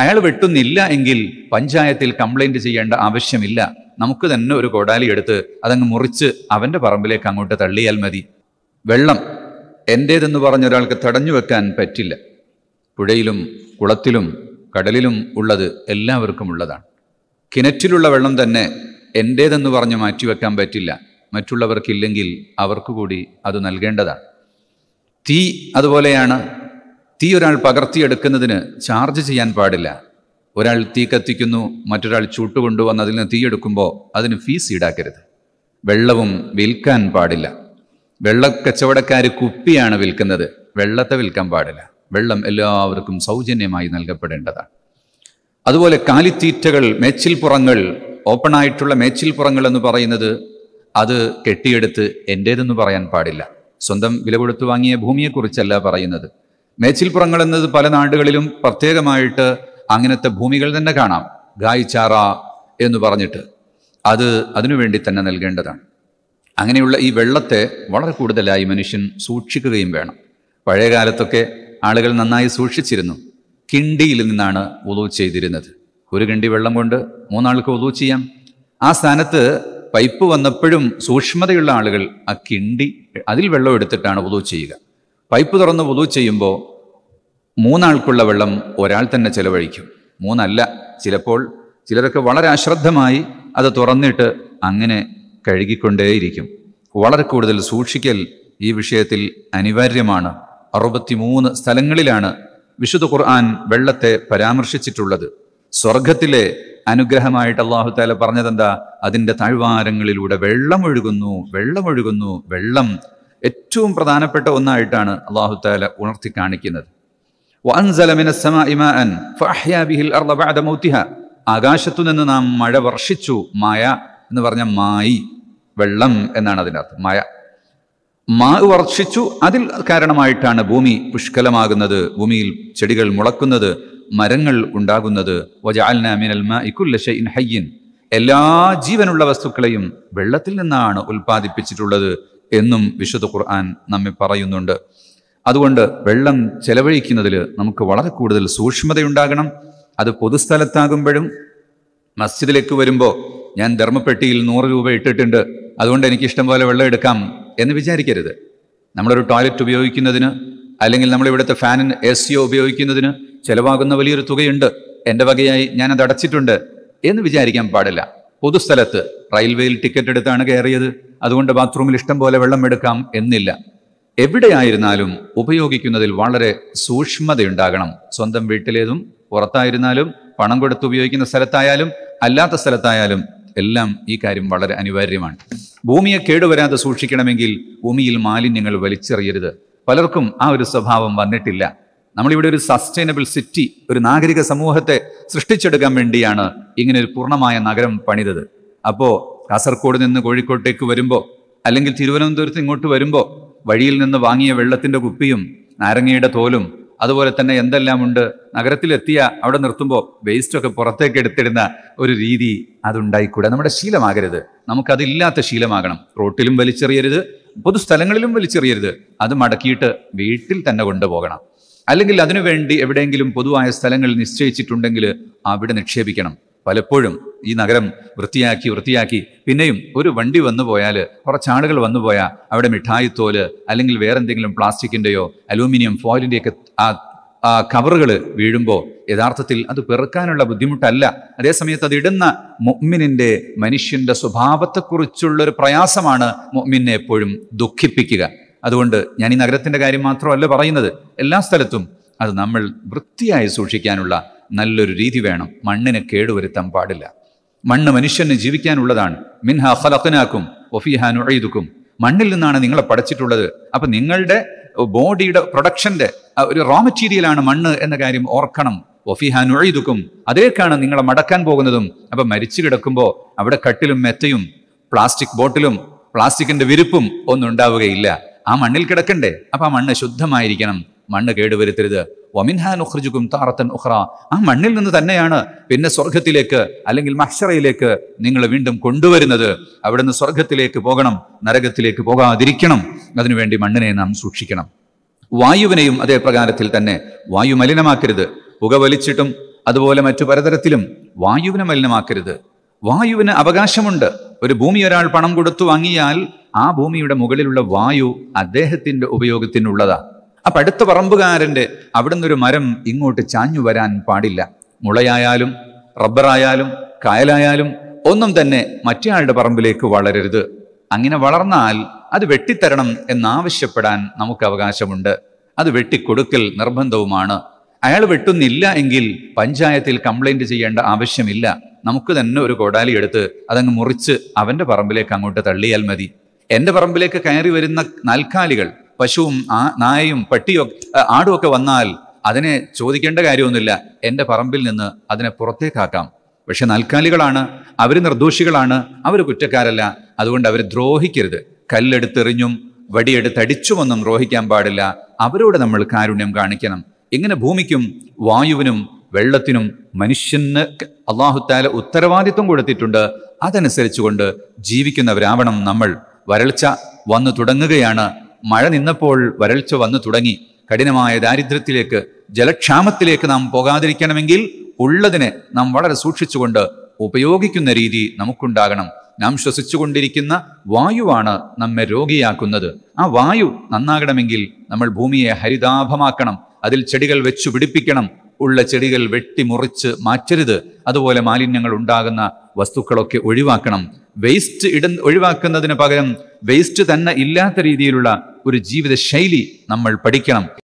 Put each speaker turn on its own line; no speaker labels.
അയാൾ വെട്ടുന്നില്ല എങ്കിൽ പഞ്ചായത്തിൽ കംപ്ലൈന്റ് ചെയ്യേണ്ട ആവശ്യമില്ല നമുക്ക് തന്നെ ഒരു കോടാലി എടുത്ത് അതങ്ങ് മുറിച്ച് അവന്റെ പറമ്പിലേക്ക് അങ്ങോട്ട് തള്ളിയാൽ മതി വെള്ളം എൻ്റേതെന്ന് പറഞ്ഞ ഒരാൾക്ക് തടഞ്ഞു വെക്കാൻ പറ്റില്ല പുഴയിലും കുളത്തിലും കടലിലും ഉള്ളത് എല്ലാവർക്കും ഉള്ളതാണ് കിണറ്റിലുള്ള വെള്ളം തന്നെ എൻ്റേതെന്ന് പറഞ്ഞ് മാറ്റിവെക്കാൻ പറ്റില്ല മറ്റുള്ളവർക്കില്ലെങ്കിൽ അവർക്ക് കൂടി അത് നൽകേണ്ടതാണ് തീ അതുപോലെയാണ് തീ ഒരാൾ പകർത്തിയെടുക്കുന്നതിന് ചാർജ് ചെയ്യാൻ പാടില്ല ഒരാൾ തീ കത്തിക്കുന്നു മറ്റൊരാൾ ചൂട്ടുകൊണ്ടുവന്ന് അതിൽ നിന്ന് തീയെടുക്കുമ്പോൾ അതിന് ഫീസ് ഈടാക്കരുത് വെള്ളവും വിൽക്കാൻ പാടില്ല വെള്ള കച്ചവടക്കാർ കുപ്പിയാണ് വിൽക്കുന്നത് വെള്ളത്തെ വിൽക്കാൻ പാടില്ല വെള്ളം എല്ലാവർക്കും സൗജന്യമായി നൽകപ്പെടേണ്ടതാണ് അതുപോലെ കാലിത്തീറ്റകൾ മേച്ചിൽപ്പുറങ്ങൾ ഓപ്പണായിട്ടുള്ള മേച്ചിൽപ്പുറങ്ങൾ എന്ന് പറയുന്നത് അത് കെട്ടിയെടുത്ത് എൻ്റേതെന്ന് പറയാൻ പാടില്ല സ്വന്തം വില കൊടുത്തു വാങ്ങിയ ഭൂമിയെക്കുറിച്ചല്ല പറയുന്നത് മേച്ചിൽപ്പുറങ്ങൾ എന്നത് പല നാടുകളിലും പ്രത്യേകമായിട്ട് അങ്ങനത്തെ ഭൂമികൾ തന്നെ കാണാം ഗായിച്ചാറ എന്ന് പറഞ്ഞിട്ട് അത് അതിനുവേണ്ടി തന്നെ നൽകേണ്ടതാണ് അങ്ങനെയുള്ള ഈ വെള്ളത്തെ വളരെ കൂടുതലായി മനുഷ്യൻ സൂക്ഷിക്കുകയും വേണം പഴയ കാലത്തൊക്കെ ആളുകൾ നന്നായി സൂക്ഷിച്ചിരുന്നു കിണ്ടിയിൽ നിന്നാണ് ഒലു ചെയ്തിരുന്നത് ഒരു കിണ്ടി വെള്ളം കൊണ്ട് മൂന്നാൾക്ക് ഒലു ചെയ്യാം ആ സ്ഥാനത്ത് പൈപ്പ് വന്നപ്പോഴും സൂക്ഷ്മതയുള്ള ആളുകൾ ആ കിണ്ടി അതിൽ വെള്ളം എടുത്തിട്ടാണ് ഒലു ചെയ്യുക പൈപ്പ് തുറന്ന് പൊതു ചെയ്യുമ്പോൾ മൂന്നാൾക്കുള്ള വെള്ളം ഒരാൾ തന്നെ ചിലവഴിക്കും മൂന്നല്ല ചിലപ്പോൾ ചിലരൊക്കെ വളരെ അശ്രദ്ധമായി അത് തുറന്നിട്ട് അങ്ങനെ കഴുകിക്കൊണ്ടേയിരിക്കും വളരെ കൂടുതൽ സൂക്ഷിക്കൽ ഈ വിഷയത്തിൽ അനിവാര്യമാണ് അറുപത്തിമൂന്ന് സ്ഥലങ്ങളിലാണ് വിശുദ്ധ ഖുർആൻ വെള്ളത്തെ പരാമർശിച്ചിട്ടുള്ളത് സ്വർഗത്തിലെ അനുഗ്രഹമായിട്ട് അള്ളാഹുത്താല പറഞ്ഞതെന്താ അതിൻ്റെ താഴ്വാരങ്ങളിലൂടെ വെള്ളമൊഴുകുന്നു വെള്ളമൊഴുകുന്നു വെള്ളം ഏറ്റവും പ്രധാനപ്പെട്ട ഒന്നായിട്ടാണ് അള്ളാഹു താല ഉണർത്തി കാണിക്കുന്നത് ആകാശത്തു നിന്ന് നാം മഴ വർഷിച്ചു മായ എന്ന് പറഞ്ഞ മായി വെള്ളം എന്നാണ് അതിൻ്റെ അർത്ഥം മായ മാ വർഷിച്ചു അതിൽ കാരണമായിട്ടാണ് ഭൂമി പുഷ്കലമാകുന്നത് ഭൂമിയിൽ ചെടികൾ മുളക്കുന്നത് മരങ്ങൾ ഉണ്ടാകുന്നത് എല്ലാ ജീവനുള്ള വസ്തുക്കളെയും വെള്ളത്തിൽ നിന്നാണ് ഉൽപ്പാദിപ്പിച്ചിട്ടുള്ളത് എന്നും വിശുദ്ധ ഖുർആൻ നമ്മെ പറയുന്നുണ്ട് അതുകൊണ്ട് വെള്ളം ചെലവഴിക്കുന്നതിൽ നമുക്ക് വളരെ കൂടുതൽ സൂക്ഷ്മതയുണ്ടാകണം അത് പൊതുസ്ഥലത്താകുമ്പോഴും മസ്ജിദിലേക്ക് വരുമ്പോൾ ഞാൻ ധർമ്മപ്പെട്ടിയിൽ നൂറ് രൂപ ഇട്ടിട്ടുണ്ട് അതുകൊണ്ട് എനിക്ക് ഇഷ്ടം പോലെ വെള്ളം എടുക്കാം എന്ന് വിചാരിക്കരുത് നമ്മളൊരു ടോയ്ലറ്റ് ഉപയോഗിക്കുന്നതിന് അല്ലെങ്കിൽ നമ്മൾ ഇവിടുത്തെ ഫാനിന് എ സി ഉപയോഗിക്കുന്നതിന് ചിലവാകുന്ന വലിയൊരു തുകയുണ്ട് എൻ്റെ വകയായി ഞാൻ അത് അടച്ചിട്ടുണ്ട് എന്ന് വിചാരിക്കാൻ പാടില്ല പൊതുസ്ഥലത്ത് റെയിൽവേയിൽ ടിക്കറ്റ് എടുത്താണ് കയറിയത് അതുകൊണ്ട് ബാത്റൂമിൽ ഇഷ്ടം പോലെ വെള്ളം എടുക്കാം എന്നില്ല എവിടെയായിരുന്നാലും ഉപയോഗിക്കുന്നതിൽ വളരെ സൂക്ഷ്മതയുണ്ടാകണം സ്വന്തം വീട്ടിലേതും പുറത്തായിരുന്നാലും പണം കൊടുത്ത് ഉപയോഗിക്കുന്ന സ്ഥലത്തായാലും അല്ലാത്ത സ്ഥലത്തായാലും എല്ലാം ഈ കാര്യം വളരെ അനിവാര്യമാണ് ഭൂമിയെ കേടുവരാതെ സൂക്ഷിക്കണമെങ്കിൽ ഭൂമിയിൽ മാലിന്യങ്ങൾ വലിച്ചെറിയരുത് പലർക്കും ആ ഒരു സ്വഭാവം വന്നിട്ടില്ല നമ്മളിവിടെ ഒരു സസ്റ്റൈനബിൾ സിറ്റി ഒരു നാഗരിക സമൂഹത്തെ സൃഷ്ടിച്ചെടുക്കാൻ വേണ്ടിയാണ് ഇങ്ങനെ ഒരു പൂർണ്ണമായ നഗരം പണിതത് അപ്പോൾ കാസർഗോഡ് നിന്ന് കോഴിക്കോട്ടേക്ക് വരുമ്പോൾ അല്ലെങ്കിൽ തിരുവനന്തപുരത്ത് ഇങ്ങോട്ട് വരുമ്പോൾ വഴിയിൽ നിന്ന് വാങ്ങിയ വെള്ളത്തിൻ്റെ കുപ്പിയും നാരങ്ങയുടെ തോലും അതുപോലെ തന്നെ എന്തെല്ലാമുണ്ട് ഉണ്ട് നഗരത്തിലെത്തിയ അവിടെ നിർത്തുമ്പോൾ വേസ്റ്റൊക്കെ പുറത്തേക്ക് എടുത്തിടുന്ന ഒരു രീതി അതുണ്ടായിക്കൂടെ നമ്മുടെ ശീലമാകരുത് നമുക്കതില്ലാത്ത ശീലമാകണം റോട്ടിലും വലിച്ചെറിയരുത് പൊതുസ്ഥലങ്ങളിലും വലിച്ചെറിയരുത് അത് മടക്കിയിട്ട് വീട്ടിൽ തന്നെ കൊണ്ടുപോകണം അല്ലെങ്കിൽ അതിനുവേണ്ടി എവിടെയെങ്കിലും പൊതുവായ സ്ഥലങ്ങൾ നിശ്ചയിച്ചിട്ടുണ്ടെങ്കിൽ അവിടെ നിക്ഷേപിക്കണം പലപ്പോഴും ഈ നഗരം വൃത്തിയാക്കി വൃത്തിയാക്കി പിന്നെയും ഒരു വണ്ടി വന്നു പോയാൽ കുറച്ചാളുകൾ വന്നു പോയാൽ അവിടെ മിഠായിത്തോല് അല്ലെങ്കിൽ വേറെന്തെങ്കിലും പ്ലാസ്റ്റിക്കിൻ്റെയോ അലൂമിനിയം ഫോയിലിൻ്റെയൊക്കെ ആ ആ കവറുകൾ വീഴുമ്പോൾ യഥാർത്ഥത്തിൽ അത് പെറുക്കാനുള്ള ബുദ്ധിമുട്ടല്ല അതേസമയത്ത് അത് ഇടുന്ന മൊമ്മിനിൻ്റെ മനുഷ്യൻ്റെ സ്വഭാവത്തെക്കുറിച്ചുള്ളൊരു പ്രയാസമാണ് മൊമ്മിനെ എപ്പോഴും ദുഃഖിപ്പിക്കുക അതുകൊണ്ട് ഞാൻ ഈ നഗരത്തിൻ്റെ കാര്യം മാത്രമല്ല പറയുന്നത് എല്ലാ സ്ഥലത്തും അത് നമ്മൾ വൃത്തിയായി സൂക്ഷിക്കാനുള്ള നല്ലൊരു രീതി വേണം മണ്ണിനെ കേടുവരുത്താൻ പാടില്ല മണ്ണ് മനുഷ്യന് ജീവിക്കാനുള്ളതാണ് മിൻഹ ഫലഖനാക്കും ഒഫിഹ നുഴയിതുക്കും മണ്ണിൽ നിന്നാണ് നിങ്ങളെ പഠിച്ചിട്ടുള്ളത് അപ്പം നിങ്ങളുടെ ബോഡിയുടെ പ്രൊഡക്ഷന്റെ ഒരു റോ മെറ്റീരിയലാണ് മണ്ണ് എന്ന കാര്യം ഓർക്കണം ഒഫിഹ നുഴയിതുക്കും അതിലേക്കാണ് നിങ്ങളെ മടക്കാൻ പോകുന്നതും അപ്പം മരിച്ചു കിടക്കുമ്പോൾ അവിടെ കട്ടിലും മെത്തയും പ്ലാസ്റ്റിക് ബോട്ടിലും പ്ലാസ്റ്റിക്കിന്റെ വിരുപ്പും ഒന്നും ഉണ്ടാവുകയില്ല ആ മണ്ണിൽ കിടക്കണ്ടേ അപ്പം ആ മണ്ണ് ശുദ്ധമായിരിക്കണം മണ്ണ് കേടുവരുത്തരുത് ഒമിൻഹാൻ ഉഖ്രിജുക്കും താറത്തൻ ഉഖ്റ ആ മണ്ണിൽ നിന്ന് തന്നെയാണ് പിന്നെ സ്വർഗത്തിലേക്ക് അല്ലെങ്കിൽ മഹ്ഷറയിലേക്ക് നിങ്ങളെ വീണ്ടും കൊണ്ടുവരുന്നത് അവിടുന്ന് സ്വർഗത്തിലേക്ക് പോകണം നരകത്തിലേക്ക് പോകാതിരിക്കണം അതിനുവേണ്ടി മണ്ണിനെ നാം സൂക്ഷിക്കണം വായുവിനെയും അതേ പ്രകാരത്തിൽ തന്നെ വായു മലിനമാക്കരുത് പുക വലിച്ചിട്ടും അതുപോലെ മറ്റു പലതരത്തിലും വായുവിനെ മലിനമാക്കരുത് വായുവിന് അവകാശമുണ്ട് ഒരു ഭൂമി ഒരാൾ പണം കൊടുത്തു വാങ്ങിയാൽ ആ ഭൂമിയുടെ മുകളിലുള്ള വായു അദ്ദേഹത്തിന്റെ ഉപയോഗത്തിനുള്ളതാണ് അപ്പം അടുത്ത പറമ്പുകാരൻ്റെ അവിടുന്ന് ഒരു മരം ഇങ്ങോട്ട് ചാഞ്ഞു വരാൻ പാടില്ല മുളയായാലും റബ്ബറായാലും കായലായാലും ഒന്നും തന്നെ മറ്റേയാളുടെ പറമ്പിലേക്ക് വളരരുത് അങ്ങനെ വളർന്നാൽ അത് വെട്ടിത്തരണം എന്നാവശ്യപ്പെടാൻ നമുക്ക് അവകാശമുണ്ട് അത് വെട്ടിക്കൊടുക്കൽ നിർബന്ധവുമാണ് അയാൾ വെട്ടുന്നില്ല എങ്കിൽ പഞ്ചായത്തിൽ കംപ്ലൈന്റ് ചെയ്യേണ്ട ആവശ്യമില്ല നമുക്ക് തന്നെ ഒരു കോടാലി എടുത്ത് അതങ്ങ് മുറിച്ച് അവൻ്റെ പറമ്പിലേക്ക് അങ്ങോട്ട് തള്ളിയാൽ മതി എൻ്റെ പറമ്പിലേക്ക് കയറി വരുന്ന നാൽക്കാലികൾ പശുവും നായയും പട്ടിയും ആടുമൊക്കെ വന്നാൽ അതിനെ ചോദിക്കേണ്ട കാര്യമൊന്നുമില്ല എൻ്റെ പറമ്പിൽ നിന്ന് അതിനെ പുറത്തേക്കാക്കാം പക്ഷെ നൽക്കാലികളാണ് അവർ നിർദോഷികളാണ് അവർ കുറ്റക്കാരല്ല അതുകൊണ്ട് അവർ ദ്രോഹിക്കരുത് കല്ലെടുത്തെറിഞ്ഞും വടിയെടുത്തടിച്ചുമൊന്നും ദ്രോഹിക്കാൻ പാടില്ല അവരോട് നമ്മൾ കാരുണ്യം കാണിക്കണം ഇങ്ങനെ ഭൂമിക്കും വായുവിനും വെള്ളത്തിനും മനുഷ്യന് അള്ളാഹുത്താല ഉത്തരവാദിത്വം കൊടുത്തിട്ടുണ്ട് അതനുസരിച്ചുകൊണ്ട് ജീവിക്കുന്നവരാവണം നമ്മൾ വരൾച്ച വന്നു തുടങ്ങുകയാണ് മഴ നിന്നപ്പോൾ വരൾച്ച വന്നു തുടങ്ങി കഠിനമായ ദാരിദ്ര്യത്തിലേക്ക് ജലക്ഷാമത്തിലേക്ക് നാം പോകാതിരിക്കണമെങ്കിൽ ഉള്ളതിനെ നാം വളരെ സൂക്ഷിച്ചുകൊണ്ട് ഉപയോഗിക്കുന്ന രീതി നമുക്കുണ്ടാകണം നാം ശ്വസിച്ചുകൊണ്ടിരിക്കുന്ന വായുവാണ് നമ്മെ രോഗിയാക്കുന്നത് ആ വായു നന്നാകണമെങ്കിൽ നമ്മൾ ഭൂമിയെ ഹരിതാഭമാക്കണം അതിൽ ചെടികൾ വെച്ചു പിടിപ്പിക്കണം ഉള്ള ചെടികൾ വെട്ടിമുറിച്ച് മാറ്റരുത് അതുപോലെ മാലിന്യങ്ങൾ ഉണ്ടാകുന്ന വസ്തുക്കളൊക്കെ ഒഴിവാക്കണം വേസ്റ്റ് ഇട ഒഴിവാക്കുന്നതിന് പകരം വേസ്റ്റ് തന്നെ ഇല്ലാത്ത രീതിയിലുള്ള ഒരു ജീവിത ശൈലി നമ്മൾ പഠിക്കണം